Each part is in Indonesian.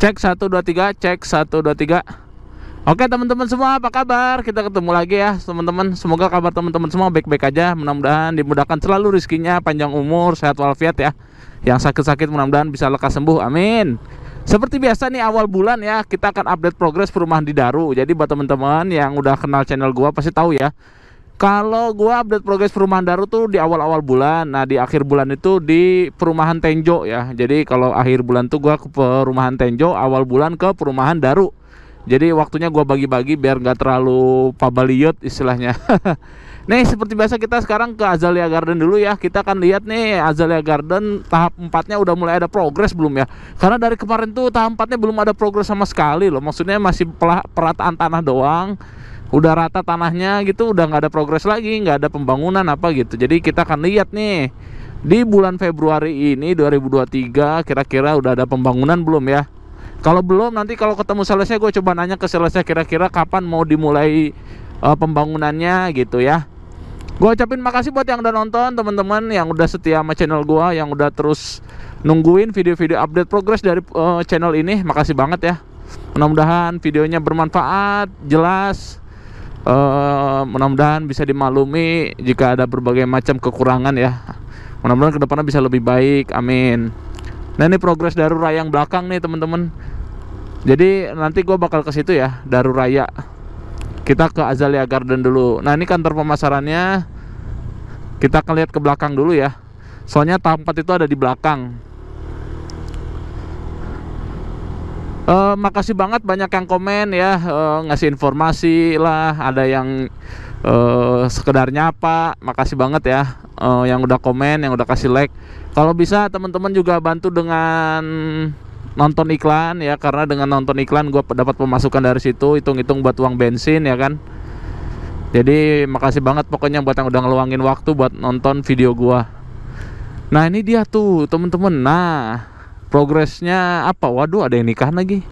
Cek tiga, cek tiga. Oke, teman-teman semua, apa kabar? Kita ketemu lagi ya, teman-teman. Semoga kabar teman-teman semua baik-baik aja. Mudah-mudahan dimudahkan selalu rezekinya, panjang umur, sehat walafiat ya. Yang sakit-sakit mudah-mudahan bisa lekas sembuh. Amin. Seperti biasa nih awal bulan ya, kita akan update progres perumahan di Daru. Jadi buat teman-teman yang udah kenal channel gua pasti tahu ya kalau gua update progres perumahan Daru tuh di awal-awal bulan. Nah, di akhir bulan itu di perumahan Tenjo ya. Jadi kalau akhir bulan tuh gua ke perumahan Tenjo, awal bulan ke perumahan Daru. Jadi waktunya gua bagi-bagi biar nggak terlalu pabaliot istilahnya. nih, seperti biasa kita sekarang ke Azalea Garden dulu ya. Kita akan lihat nih Azalea Garden tahap empatnya udah mulai ada progres belum ya? Karena dari kemarin tuh tahap empatnya belum ada progres sama sekali loh. Maksudnya masih perataan tanah doang udah rata tanahnya gitu udah nggak ada progres lagi nggak ada pembangunan apa gitu jadi kita akan lihat nih di bulan Februari ini 2023 kira-kira udah ada pembangunan belum ya kalau belum nanti kalau ketemu salesnya gue coba nanya ke salesnya kira-kira kapan mau dimulai uh, pembangunannya gitu ya gue ucapin makasih buat yang udah nonton teman-teman yang udah setia sama channel gue yang udah terus nungguin video-video update progres dari uh, channel ini makasih banget ya mudah-mudahan videonya bermanfaat jelas uh, mudah-mudahan bisa dimaklumi jika ada berbagai macam kekurangan ya mudah-mudahan kedepannya bisa lebih baik amin nah ini progres daru rayang yang belakang nih teman-teman jadi nanti gue bakal ke situ ya daru raya kita ke Azalea Garden dulu nah ini kantor pemasarannya kita akan lihat ke belakang dulu ya soalnya tempat itu ada di belakang Uh, makasih banget banyak yang komen ya uh, ngasih informasi lah ada yang uh, sekedar nyapa makasih banget ya uh, yang udah komen yang udah kasih like kalau bisa teman-teman juga bantu dengan nonton iklan ya karena dengan nonton iklan gue dapat pemasukan dari situ hitung-hitung buat uang bensin ya kan jadi makasih banget pokoknya buat yang udah ngeluangin waktu buat nonton video gua nah ini dia tuh temen-temen nah progresnya apa waduh ada yang nikahan lagi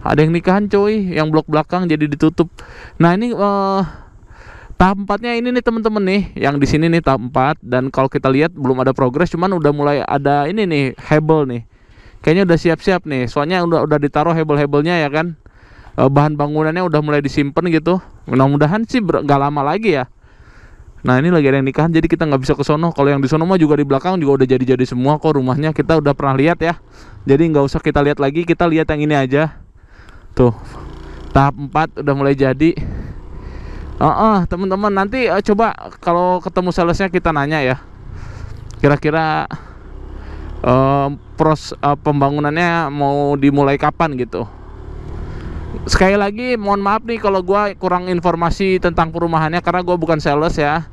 ada yang nikahan coy yang blok belakang jadi ditutup nah ini uh, tahap empatnya ini nih temen-temen nih yang di sini nih tahap empat dan kalau kita lihat belum ada progres cuman udah mulai ada ini nih hebel nih kayaknya udah siap-siap nih soalnya udah udah ditaruh hebel-hebelnya ya kan eh, bahan bangunannya udah mulai disimpan gitu mudah-mudahan sih nggak lama lagi ya Nah ini lagi ada yang nikahan jadi kita nggak bisa ke sono. Kalau yang di sono mah juga di belakang juga udah jadi-jadi semua kok rumahnya kita udah pernah lihat ya. Jadi nggak usah kita lihat lagi, kita lihat yang ini aja. Tuh tahap 4 udah mulai jadi. Uh -uh, teman-teman nanti uh, coba kalau ketemu salesnya kita nanya ya. Kira-kira uh, pros uh, pembangunannya mau dimulai kapan gitu sekali lagi mohon maaf nih kalau gue kurang informasi tentang perumahannya karena gue bukan sales ya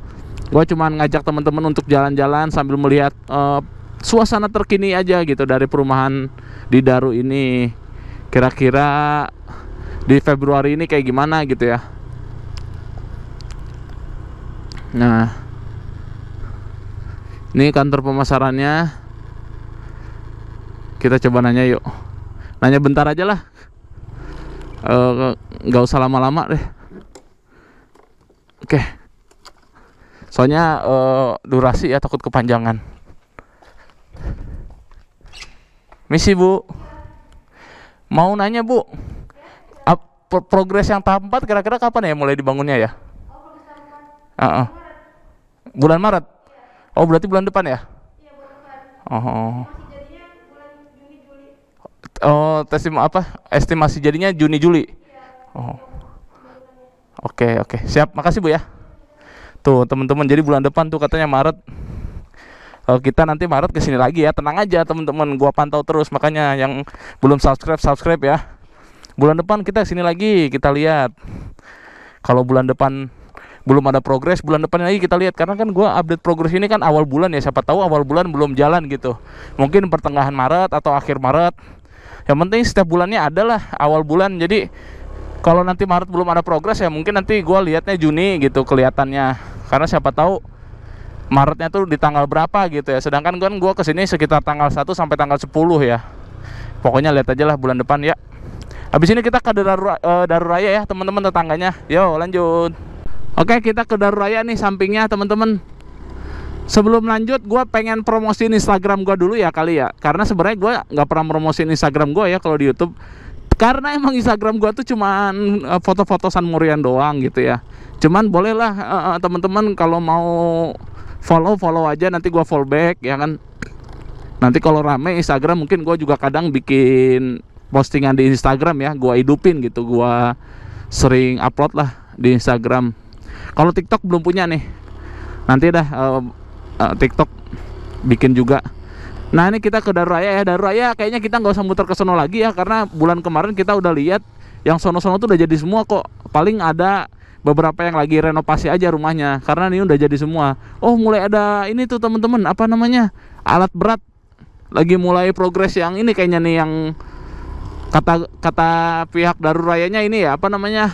gue cuma ngajak teman-teman untuk jalan-jalan sambil melihat uh, suasana terkini aja gitu dari perumahan di Daru ini kira-kira di Februari ini kayak gimana gitu ya nah ini kantor pemasarannya kita coba nanya yuk nanya bentar aja lah eh, nggak uh, usah lama-lama deh oke okay soalnya uh, durasi ya takut kepanjangan misi bu mau nanya bu ap, progres yang tahap 4 kira-kira kapan ya mulai dibangunnya ya uh -uh. bulan Maret oh berarti bulan depan ya iya, oh Oh, oh tesim apa? Estimasi jadinya Juni Juli. Iya. Oh. Oke, okay, oke. Okay. Siap. Makasih, Bu ya. Tuh teman-teman, jadi bulan depan tuh katanya Maret eh, kita nanti Maret kesini lagi ya tenang aja teman-teman gua pantau terus makanya yang belum subscribe subscribe ya bulan depan kita kesini lagi kita lihat kalau bulan depan belum ada progres bulan depan lagi kita lihat karena kan gue update progres ini kan awal bulan ya siapa tahu awal bulan belum jalan gitu mungkin pertengahan Maret atau akhir Maret yang penting setiap bulannya adalah awal bulan jadi kalau nanti Maret belum ada progres ya mungkin nanti gue lihatnya Juni gitu kelihatannya karena siapa tahu Maretnya tuh di tanggal berapa gitu ya sedangkan kan gue kesini sekitar tanggal 1 sampai tanggal 10 ya pokoknya lihat aja lah bulan depan ya habis ini kita ke Daruraya eh, uh, ya teman-teman tetangganya yo lanjut oke kita ke Daruraya nih sampingnya teman-teman sebelum lanjut gue pengen promosiin Instagram gue dulu ya kali ya karena sebenarnya gue nggak pernah promosiin Instagram gue ya kalau di YouTube karena emang Instagram gue tuh cuma eh, foto-foto San Murian doang gitu ya cuman bolehlah uh, teman-teman kalau mau follow follow aja nanti gua follow back ya kan nanti kalau rame Instagram mungkin gua juga kadang bikin postingan di Instagram ya gua hidupin gitu gua sering upload lah di Instagram kalau TikTok belum punya nih nanti dah uh, uh, TikTok bikin juga Nah ini kita ke Daruraya ya Daruraya kayaknya kita nggak usah muter ke sono lagi ya Karena bulan kemarin kita udah lihat Yang sono-sono tuh udah jadi semua kok Paling ada beberapa yang lagi renovasi aja rumahnya karena ini udah jadi semua oh mulai ada ini tuh temen-temen apa namanya alat berat lagi mulai progres yang ini kayaknya nih yang kata kata pihak darurayanya ini ya apa namanya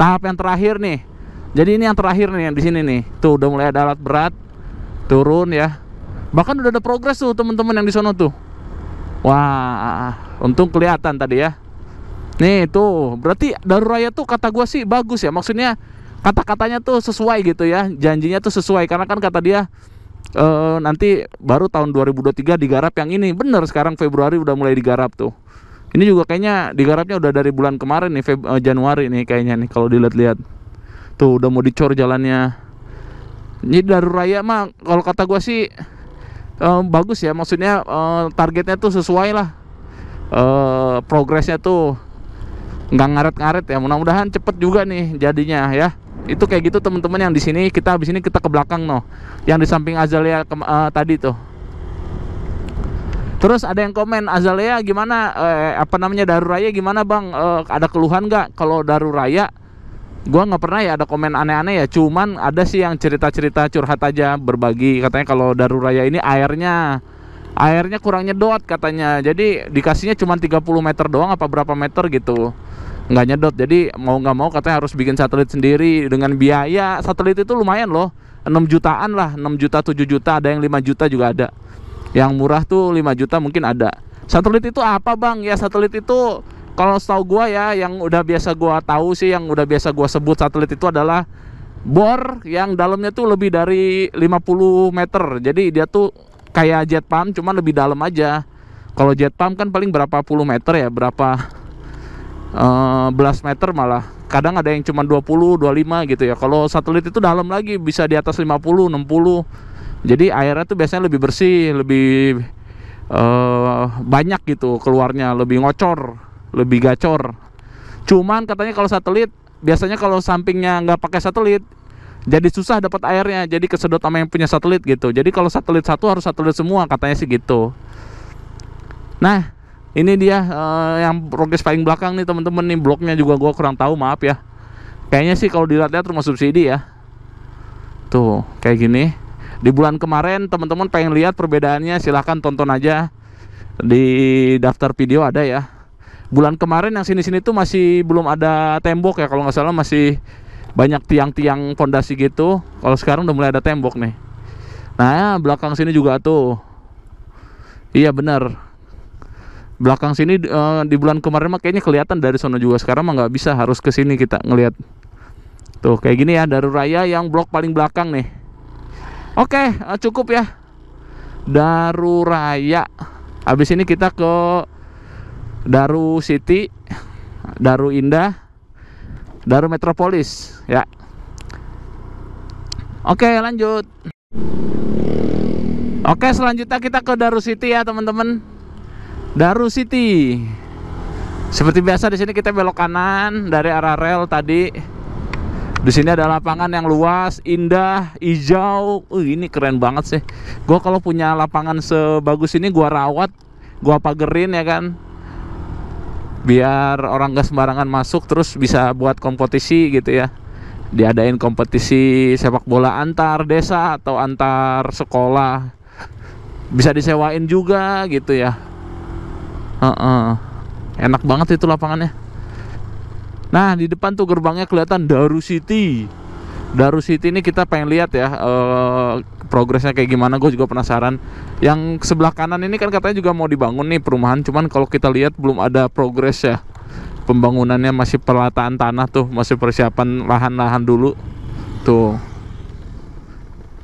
tahap yang terakhir nih jadi ini yang terakhir nih yang di sini nih tuh udah mulai ada alat berat turun ya bahkan udah ada progres tuh temen-temen yang di sono tuh wah untung kelihatan tadi ya Nih tuh, berarti daruraya Raya tuh kata gue sih bagus ya. Maksudnya kata-katanya tuh sesuai gitu ya. Janjinya tuh sesuai karena kan kata dia e, nanti baru tahun 2023 digarap yang ini. Bener sekarang Februari udah mulai digarap tuh. Ini juga kayaknya digarapnya udah dari bulan kemarin nih Feb eh, Januari nih kayaknya nih kalau dilihat-lihat. Tuh udah mau dicor jalannya. Ini daruraya Raya mah kalau kata gue sih e, bagus ya. Maksudnya e, targetnya tuh sesuai lah. E, progresnya tuh nggak ngaret-ngaret ya mudah-mudahan cepet juga nih jadinya ya itu kayak gitu teman-teman yang di sini kita habis ini kita ke belakang noh yang di samping azalea ke, uh, eh, tadi tuh terus ada yang komen azalea gimana uh, apa namanya daruraya gimana bang uh, ada keluhan nggak kalau daruraya gua nggak pernah ya ada komen aneh-aneh ya cuman ada sih yang cerita-cerita curhat aja berbagi katanya kalau daruraya ini airnya airnya kurang nyedot katanya jadi dikasihnya cuma 30 meter doang apa berapa meter gitu nggak nyedot jadi mau nggak mau katanya harus bikin satelit sendiri dengan biaya satelit itu lumayan loh 6 jutaan lah 6 juta 7 juta ada yang 5 juta juga ada yang murah tuh 5 juta mungkin ada satelit itu apa bang ya satelit itu kalau setahu gua ya yang udah biasa gua tahu sih yang udah biasa gua sebut satelit itu adalah bor yang dalamnya tuh lebih dari 50 meter jadi dia tuh kayak jet pump cuma lebih dalam aja kalau jet pump kan paling berapa puluh meter ya berapa uh, belas meter malah kadang ada yang cuma 20 25 gitu ya kalau satelit itu dalam lagi bisa di atas 50 60 jadi airnya tuh biasanya lebih bersih lebih uh, banyak gitu keluarnya lebih ngocor lebih gacor cuman katanya kalau satelit biasanya kalau sampingnya nggak pakai satelit jadi susah dapat airnya jadi kesedot sama yang punya satelit gitu jadi kalau satelit satu harus satelit semua katanya sih gitu nah ini dia uh, yang progres paling belakang nih teman-teman nih bloknya juga gue kurang tahu maaf ya kayaknya sih kalau dilihat-lihat rumah subsidi ya tuh kayak gini di bulan kemarin teman-teman pengen lihat perbedaannya silahkan tonton aja di daftar video ada ya bulan kemarin yang sini-sini tuh masih belum ada tembok ya kalau nggak salah masih banyak tiang-tiang fondasi gitu kalau sekarang udah mulai ada tembok nih nah belakang sini juga tuh iya bener belakang sini uh, di bulan kemarin mah kayaknya kelihatan dari sono juga sekarang mah nggak bisa harus ke sini kita ngelihat tuh kayak gini ya daru raya yang blok paling belakang nih oke okay, uh, eh, cukup ya daru raya habis ini kita ke daru city daru indah daru metropolis ya oke lanjut oke selanjutnya kita ke daru city ya teman-teman Daru City. Seperti biasa di sini kita belok kanan dari arah rel tadi. Di sini ada lapangan yang luas, indah, hijau. Uh, ini keren banget sih. Gua kalau punya lapangan sebagus ini gua rawat, gua pagerin ya kan. Biar orang gak sembarangan masuk terus bisa buat kompetisi gitu ya. Diadain kompetisi sepak bola antar desa atau antar sekolah. Bisa disewain juga gitu ya uh -uh. enak banget itu lapangannya nah di depan tuh gerbangnya kelihatan Daru City Daru City ini kita pengen lihat ya uh, progresnya kayak gimana gue juga penasaran yang sebelah kanan ini kan katanya juga mau dibangun nih perumahan cuman kalau kita lihat belum ada progres ya pembangunannya masih perlataan tanah tuh masih persiapan lahan-lahan dulu tuh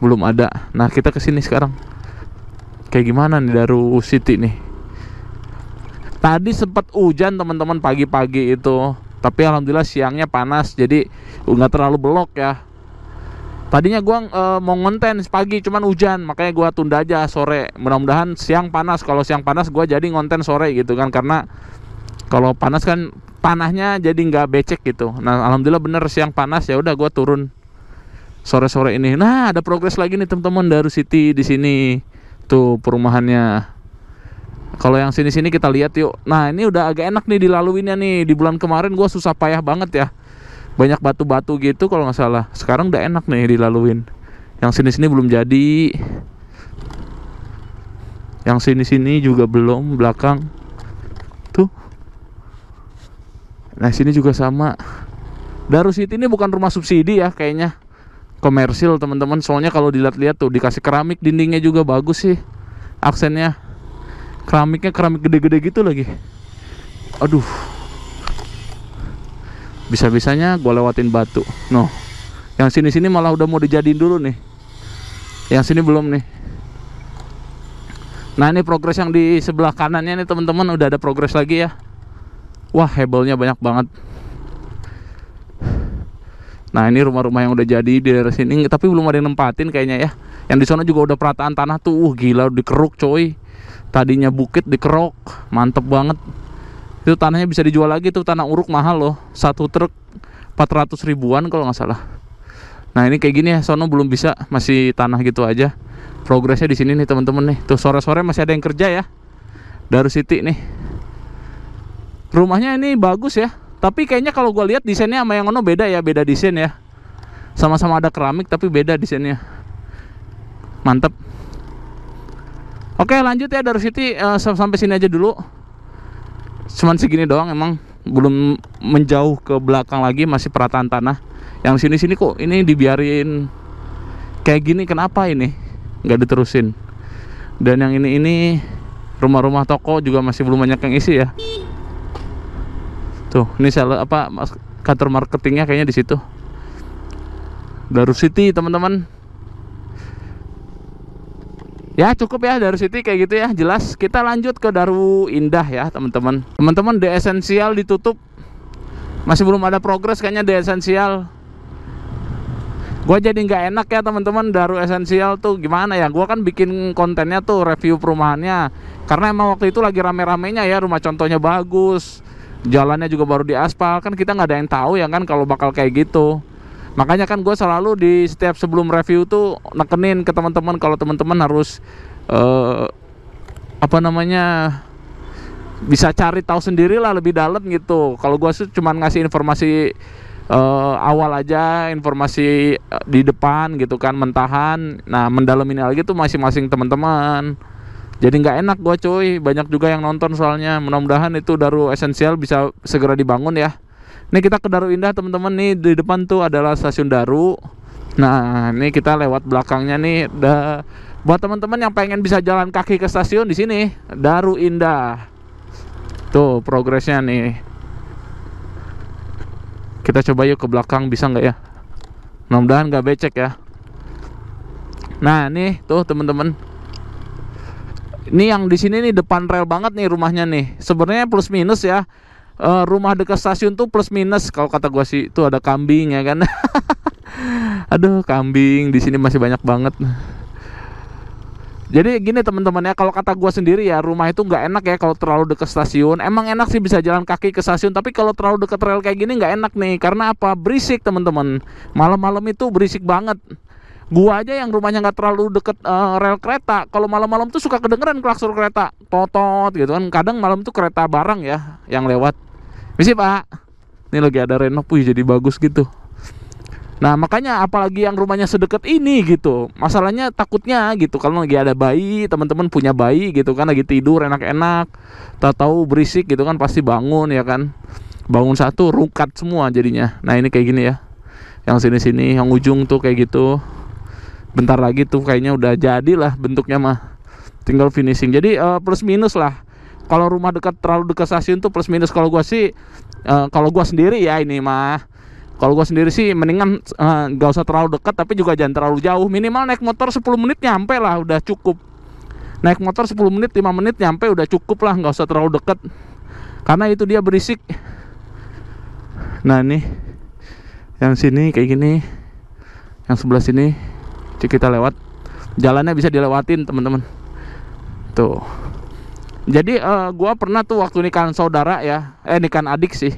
belum ada nah kita kesini sekarang kayak gimana nih Daru City nih Tadi sempat hujan teman-teman pagi-pagi itu, tapi alhamdulillah siangnya panas jadi nggak terlalu belok ya. Tadinya gua e, mau ngonten pagi cuman hujan, makanya gua tunda aja sore. Mudah-mudahan siang panas. Kalau siang panas gua jadi ngonten sore gitu kan karena kalau panas kan panahnya jadi nggak becek gitu. Nah, alhamdulillah bener siang panas ya udah gua turun sore-sore ini. Nah, ada progres lagi nih teman-teman Daru City di sini. Tuh perumahannya. Kalau yang sini-sini kita lihat yuk. Nah, ini udah agak enak nih dilaluinnya nih. Di bulan kemarin gue susah payah banget ya. Banyak batu-batu gitu kalau nggak salah. Sekarang udah enak nih dilaluin. Yang sini-sini belum jadi. Yang sini-sini juga belum belakang. Tuh. Nah, sini juga sama. Darusit ini bukan rumah subsidi ya kayaknya. Komersil teman-teman. Soalnya kalau dilihat-lihat tuh dikasih keramik dindingnya juga bagus sih. Aksennya keramiknya keramik gede-gede gitu lagi aduh bisa-bisanya gue lewatin batu no yang sini-sini malah udah mau dijadiin dulu nih yang sini belum nih nah ini progres yang di sebelah kanannya nih teman-teman udah ada progres lagi ya wah hebelnya banyak banget nah ini rumah-rumah yang udah jadi di daerah sini tapi belum ada yang nempatin kayaknya ya yang di sana juga udah perataan tanah tuh uh gila dikeruk coy tadinya bukit dikerok mantep banget itu tanahnya bisa dijual lagi tuh tanah uruk mahal loh satu truk 400 ribuan kalau nggak salah nah ini kayak gini ya sono belum bisa masih tanah gitu aja progresnya di sini nih temen-temen nih tuh sore-sore masih ada yang kerja ya dari City nih rumahnya ini bagus ya tapi kayaknya kalau gue lihat desainnya sama yang ono beda ya beda desain ya sama-sama ada keramik tapi beda desainnya mantep Oke lanjut ya dari City uh, sampai sini aja dulu. Cuman segini doang emang belum menjauh ke belakang lagi masih perataan tanah. Yang sini-sini kok ini dibiarin kayak gini kenapa ini? Nggak diterusin. Dan yang ini ini rumah-rumah toko juga masih belum banyak yang isi ya. Tuh, ini salah apa kantor marketingnya kayaknya di situ. Darus City teman-teman ya cukup ya Daru City kayak gitu ya jelas kita lanjut ke Daru Indah ya teman-teman teman-teman The Essential ditutup masih belum ada progres kayaknya The Essential gue jadi nggak enak ya teman-teman Daru Essential tuh gimana ya gue kan bikin kontennya tuh review perumahannya karena emang waktu itu lagi rame-ramenya ya rumah contohnya bagus jalannya juga baru diaspal kan kita nggak ada yang tahu ya kan kalau bakal kayak gitu makanya kan gue selalu di setiap sebelum review tuh nekenin ke teman-teman kalau teman-teman harus uh, apa namanya bisa cari tahu sendiri lah lebih dalam gitu kalau gue sih cuma ngasih informasi uh, awal aja informasi eh, di depan gitu kan mentahan nah mendalam ini lagi tuh masing-masing teman-teman jadi nggak enak gue cuy banyak juga yang nonton soalnya mudah-mudahan itu daru esensial bisa segera dibangun ya ini kita ke Daru Indah teman-teman nih di depan tuh adalah stasiun Daru. Nah, ini kita lewat belakangnya nih. Da, buat teman-teman yang pengen bisa jalan kaki ke stasiun di sini, Daru Indah. Tuh progresnya nih. Kita coba yuk ke belakang bisa nggak ya? Mudah-mudahan nggak becek ya. Nah, nih tuh teman-teman. Ini yang di sini nih depan rel banget nih rumahnya nih. Sebenarnya plus minus ya uh, rumah dekat stasiun tuh plus minus kalau kata gua sih itu ada kambing ya kan aduh kambing di sini masih banyak banget jadi gini teman-teman ya kalau kata gua sendiri ya rumah itu nggak enak ya kalau terlalu dekat stasiun emang enak sih bisa jalan kaki ke stasiun tapi kalau terlalu dekat rel kayak gini nggak enak nih karena apa berisik teman-teman malam-malam itu berisik banget gua aja yang rumahnya nggak terlalu deket uh, eh, rel kereta kalau malam-malam tuh suka kedengeran klakson kereta totot gitu kan kadang malam tuh kereta barang ya yang lewat misi pak ah. ini lagi ada renov wih jadi bagus gitu nah makanya apalagi yang rumahnya sedekat ini gitu masalahnya takutnya gitu kalau lagi ada bayi teman-teman punya bayi gitu kan lagi tidur enak-enak tak tahu berisik gitu kan pasti bangun ya kan bangun satu rukat semua jadinya nah ini kayak gini ya yang sini-sini yang ujung tuh kayak gitu bentar lagi tuh kayaknya udah jadilah bentuknya mah tinggal finishing jadi uh, plus minus lah kalau rumah dekat terlalu dekat stasiun tuh plus minus kalau gua sih uh, kalau gua sendiri ya ini mah kalau gua sendiri sih mendingan uh, eh, gak usah terlalu dekat tapi juga jangan terlalu jauh minimal naik motor 10 menit nyampe lah udah cukup naik motor 10 menit 5 menit nyampe udah cukup lah nggak usah terlalu dekat karena itu dia berisik nah ini yang sini kayak gini yang sebelah sini kita lewat jalannya bisa dilewatin teman-teman tuh jadi uh, gua pernah tuh waktu nikahan saudara ya eh nikahan adik sih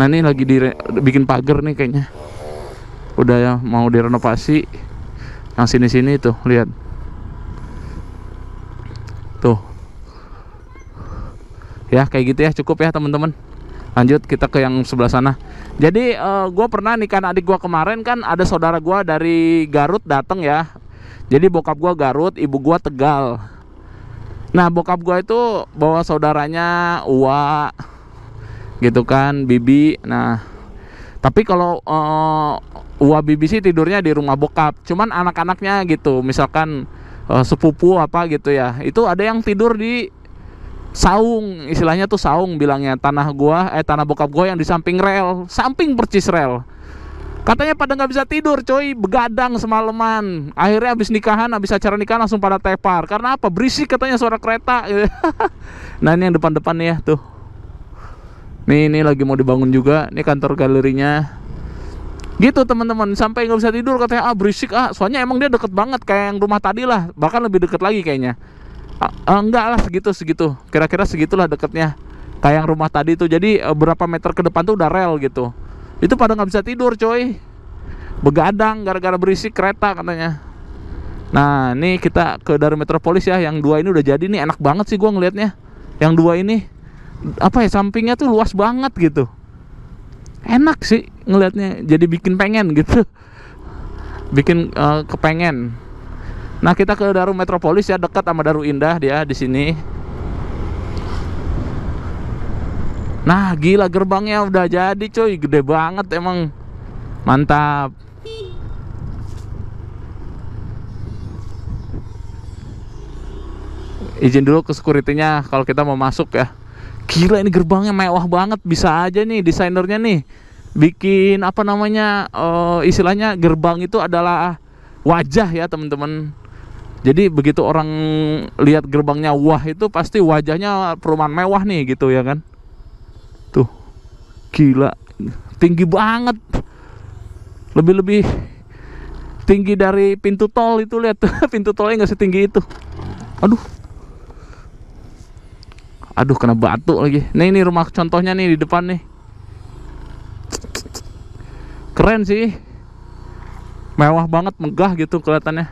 nah ini lagi di bikin pagar nih kayaknya udah ya mau direnovasi yang sini sini tuh lihat tuh ya kayak gitu ya cukup ya teman-teman lanjut kita ke yang sebelah sana jadi uh, eh, gue pernah nikahan adik gua kemarin kan ada saudara gua dari Garut dateng ya jadi bokap gua Garut ibu gua Tegal Nah bokap gue itu bawa saudaranya Uwa gitu kan Bibi. Nah tapi kalau uh, Uwa Bibi sih tidurnya di rumah bokap. Cuman anak-anaknya gitu misalkan uh, sepupu apa gitu ya itu ada yang tidur di saung istilahnya tuh saung bilangnya tanah gua eh tanah bokap gue yang di samping rel samping percis rel Katanya pada nggak bisa tidur, coy, begadang semalaman. Akhirnya habis nikahan, habis acara nikahan langsung pada tepar. Karena apa? Berisik katanya suara kereta. nah, ini yang depan-depan ya, tuh. Nih, ini lagi mau dibangun juga. Ini kantor galerinya. Gitu teman-teman, sampai nggak bisa tidur katanya ah berisik ah. Soalnya emang dia deket banget kayak yang rumah tadi lah, bahkan lebih deket lagi kayaknya. Ah, ah, enggak lah segitu segitu. Kira-kira segitulah deketnya kayak yang rumah tadi tuh jadi eh, berapa meter ke depan tuh udah rel gitu itu pada nggak bisa tidur coy begadang gara-gara berisik kereta katanya nah ini kita ke dari metropolis ya yang dua ini udah jadi nih enak banget sih gue ngelihatnya yang dua ini apa ya sampingnya tuh luas banget gitu enak sih ngelihatnya jadi bikin pengen gitu bikin uh, kepengen nah kita ke Daru Metropolis ya dekat sama Daru Indah dia di sini Nah gila gerbangnya udah jadi coy Gede banget emang Mantap Izin dulu ke securitynya Kalau kita mau masuk ya Gila ini gerbangnya mewah banget Bisa aja nih desainernya nih Bikin apa namanya uh, Istilahnya gerbang itu adalah Wajah ya teman-teman jadi begitu orang lihat gerbangnya wah itu pasti wajahnya perumahan mewah nih gitu ya kan gila tinggi banget lebih-lebih tinggi dari pintu tol itu lihat pintu tolnya nggak setinggi itu aduh aduh kena batu lagi Nih ini rumah contohnya nih di depan nih keren sih mewah banget megah gitu kelihatannya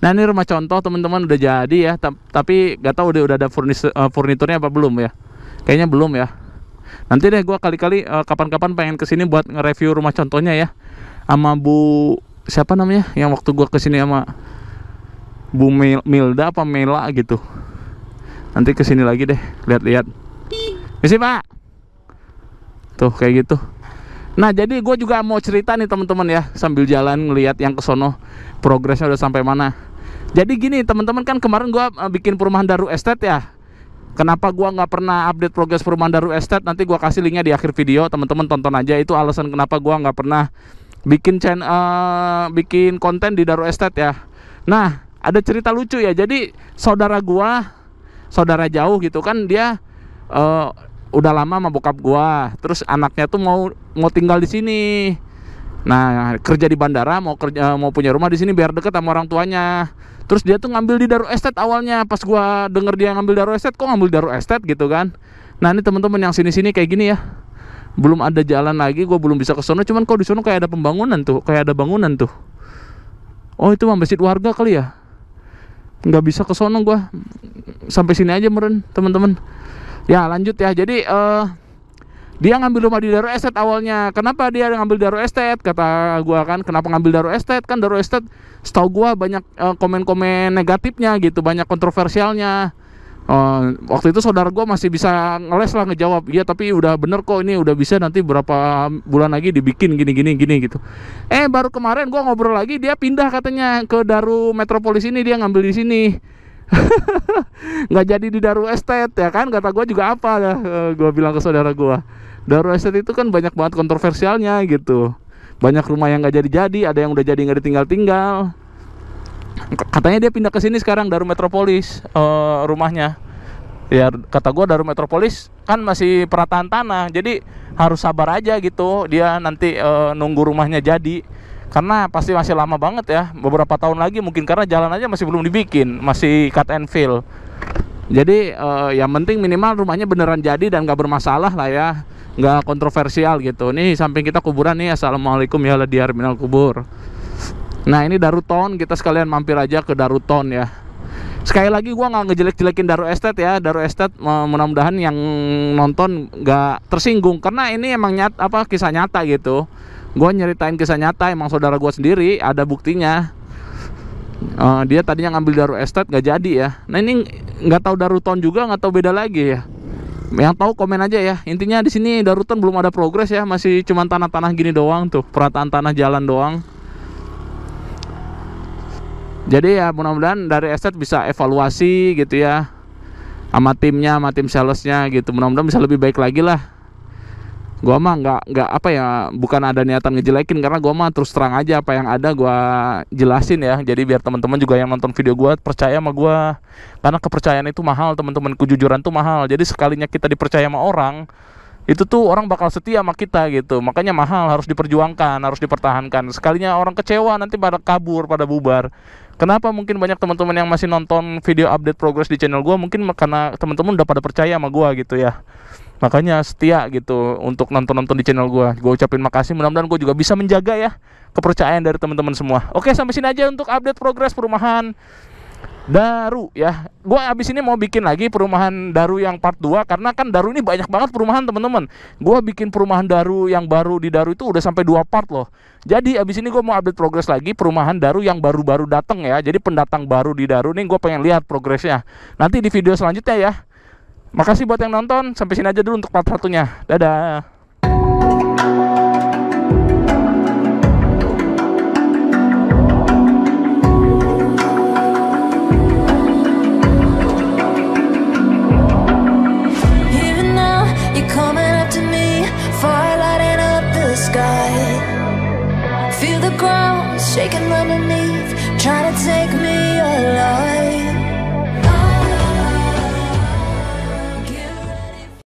nah ini rumah contoh teman-teman udah jadi ya tapi gak tahu udah udah ada furnitur, uh, eh, furniturnya apa belum ya kayaknya belum ya Nanti deh gue kali-kali uh, kapan-kapan pengen kesini buat nge-review rumah contohnya ya. Sama Bu siapa namanya yang waktu gue kesini sama Bu Milda apa Mela gitu. Nanti kesini lagi deh, lihat-lihat. Misi Pak. Tuh kayak gitu. Nah jadi gue juga mau cerita nih teman-teman ya sambil jalan ngeliat yang kesono progresnya udah sampai mana. Jadi gini teman-teman kan kemarin gue eh, bikin perumahan Daru Estate ya Kenapa gua nggak pernah update progres perumahan Daru Estate? Nanti gua kasih linknya di akhir video, teman-teman tonton aja. Itu alasan kenapa gua nggak pernah bikin channel, uh, bikin konten di Daru Estate ya. Nah, ada cerita lucu ya. Jadi saudara gua, saudara jauh gitu kan dia uh, udah lama sama bokap gua. Terus anaknya tuh mau mau tinggal di sini. Nah, kerja di bandara, mau kerja mau punya rumah di sini biar deket sama orang tuanya terus dia tuh ngambil di Daru Estate awalnya pas gua denger dia ngambil Daru Estate kok ngambil Daru Estate gitu kan nah ini temen-temen yang sini-sini kayak gini ya belum ada jalan lagi gue belum bisa ke sono cuman kok di sono kayak ada pembangunan tuh kayak ada bangunan tuh oh itu mah masjid warga kali ya Gak bisa ke sono gue sampai sini aja meren temen teman ya lanjut ya jadi uh, dia ngambil rumah di Daru Estate awalnya. Kenapa dia ngambil Daru Estate? Kata gua kan, kenapa ngambil Daru Estate? Kan Daru Estate setau gua banyak eh, komen-komen negatifnya gitu, banyak kontroversialnya. Uh, waktu itu saudara gua masih bisa ngeles lah ngejawab, "Iya, tapi udah bener kok ini udah bisa nanti berapa bulan lagi dibikin gini gini gini gitu." Eh, baru kemarin gua ngobrol lagi, dia pindah katanya ke Daru Metropolis ini, dia ngambil di sini. nggak jadi di Daru Estate ya kan kata gue juga apa ya eh, gue bilang ke saudara gue Darul Asad itu kan banyak banget kontroversialnya gitu banyak rumah yang nggak jadi-jadi ada yang udah jadi nggak ditinggal-tinggal katanya dia pindah ke sini sekarang Darul Metropolis uh, rumahnya ya kata gue Darul Metropolis kan masih perataan tanah jadi harus sabar aja gitu dia nanti uh, nunggu rumahnya jadi karena pasti masih lama banget ya beberapa tahun lagi mungkin karena jalan aja masih belum dibikin masih cut and fill jadi uh, yang penting minimal rumahnya beneran jadi dan gak bermasalah lah ya nggak kontroversial gitu nih samping kita kuburan nih assalamualaikum ya di terminal kubur nah ini Daruton kita sekalian mampir aja ke Daruton ya sekali lagi gue nggak ngejelek-jelekin Daru Estet ya Daru Estate mudah-mudahan yang nonton nggak tersinggung karena ini emang nyat apa kisah nyata gitu gue nyeritain kisah nyata emang saudara gue sendiri ada buktinya uh, dia tadinya ngambil Daru Estet nggak jadi ya nah ini nggak tahu Daruton juga nggak tahu beda lagi ya yang tahu komen aja ya intinya di sini Darutan belum ada progres ya masih cuman tanah-tanah gini doang tuh perataan tanah jalan doang jadi ya mudah-mudahan dari estate bisa evaluasi gitu ya sama timnya sama tim salesnya gitu mudah-mudahan bisa lebih baik lagi lah gua mah nggak nggak apa ya bukan ada niatan ngejelekin karena gua mah terus terang aja apa yang ada gua jelasin ya jadi biar teman-teman juga yang nonton video gua percaya sama gua karena kepercayaan itu mahal teman-teman kejujuran tuh mahal jadi sekalinya kita dipercaya sama orang itu tuh orang bakal setia sama kita gitu makanya mahal harus diperjuangkan harus dipertahankan sekalinya orang kecewa nanti pada kabur pada bubar kenapa mungkin banyak teman-teman yang masih nonton video update progress di channel gue mungkin karena teman-teman udah pada percaya sama gue gitu ya makanya setia gitu untuk nonton-nonton di channel gua. Gua ucapin makasih mudah-mudahan gue juga bisa menjaga ya kepercayaan dari teman-teman semua oke sampai sini aja untuk update progres perumahan Daru ya Gua habis ini mau bikin lagi perumahan Daru yang part 2 karena kan Daru ini banyak banget perumahan teman-teman Gua bikin perumahan Daru yang baru di Daru itu udah sampai dua part loh jadi habis ini gua mau update progres lagi perumahan Daru yang baru-baru datang ya jadi pendatang baru di Daru nih gua pengen lihat progresnya nanti di video selanjutnya ya Makasih buat yang nonton. Sampai sini aja dulu untuk part satunya. Dadah.